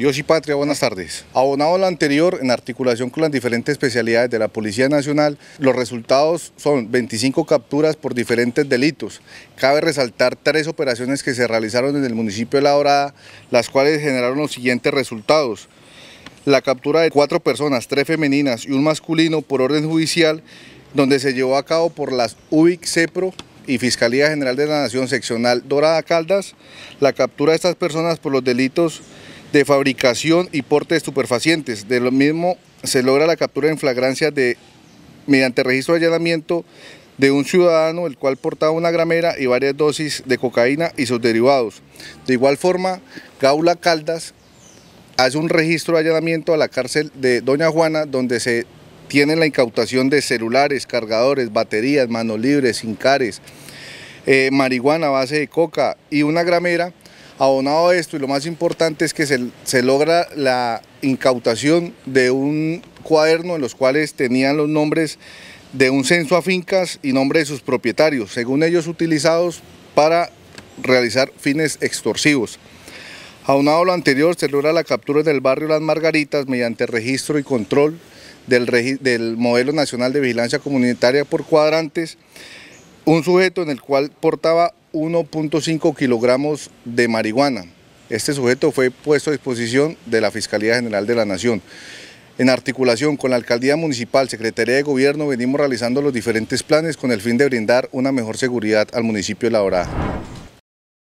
Dios y Patria, buenas tardes. Abonado a lo anterior, en articulación con las diferentes especialidades de la Policía Nacional, los resultados son 25 capturas por diferentes delitos. Cabe resaltar tres operaciones que se realizaron en el municipio de La Dorada, las cuales generaron los siguientes resultados. La captura de cuatro personas, tres femeninas y un masculino por orden judicial, donde se llevó a cabo por las UIC, CEPRO y Fiscalía General de la Nación Seccional Dorada Caldas, la captura de estas personas por los delitos de fabricación y porte de estupefacientes. De lo mismo se logra la captura en flagrancia de, mediante registro de allanamiento de un ciudadano el cual portaba una gramera y varias dosis de cocaína y sus derivados. De igual forma, Gaula Caldas hace un registro de allanamiento a la cárcel de Doña Juana donde se tiene la incautación de celulares, cargadores, baterías, manos libres, sincares, eh, marihuana, base de coca y una gramera abonado esto y lo más importante es que se, logra la incautación de un cuaderno en los cuales tenían los nombres de un censo a fincas y nombre de sus propietarios, según ellos utilizados para realizar fines extorsivos. Aunado a lo anterior, se logra la captura del barrio Las Margaritas mediante registro y control del, del modelo nacional de vigilancia comunitaria por cuadrantes, un sujeto en el cual portaba 1.5 kilogramos de marihuana. Este sujeto fue puesto a disposición de la Fiscalía General de la Nación. En articulación con la Alcaldía Municipal, Secretaría de Gobierno, venimos realizando los diferentes planes con el fin de brindar una mejor seguridad al municipio de La Dorada.